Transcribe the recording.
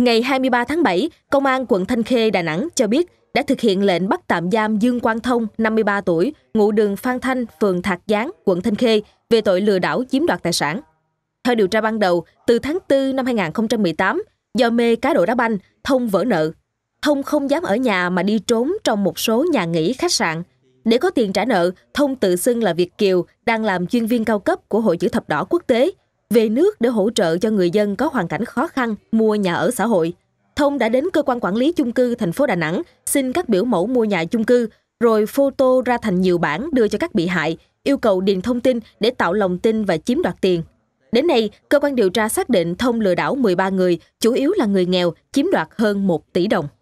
Ngày 23 tháng 7, Công an quận Thanh Khê, Đà Nẵng cho biết đã thực hiện lệnh bắt tạm giam Dương Quang Thông, 53 tuổi, ngụ đường Phan Thanh, phường Thạc Gián, quận Thanh Khê về tội lừa đảo chiếm đoạt tài sản. Theo điều tra ban đầu, từ tháng 4 năm 2018, do mê cá độ đá banh, Thông vỡ nợ. Thông không dám ở nhà mà đi trốn trong một số nhà nghỉ khách sạn. Để có tiền trả nợ, Thông tự xưng là Việt Kiều, đang làm chuyên viên cao cấp của Hội chữ thập đỏ quốc tế, về nước để hỗ trợ cho người dân có hoàn cảnh khó khăn mua nhà ở xã hội. Thông đã đến cơ quan quản lý chung cư thành phố Đà Nẵng xin các biểu mẫu mua nhà chung cư, rồi photo ra thành nhiều bản đưa cho các bị hại, yêu cầu điền thông tin để tạo lòng tin và chiếm đoạt tiền. Đến nay, cơ quan điều tra xác định Thông lừa đảo 13 người, chủ yếu là người nghèo, chiếm đoạt hơn 1 tỷ đồng.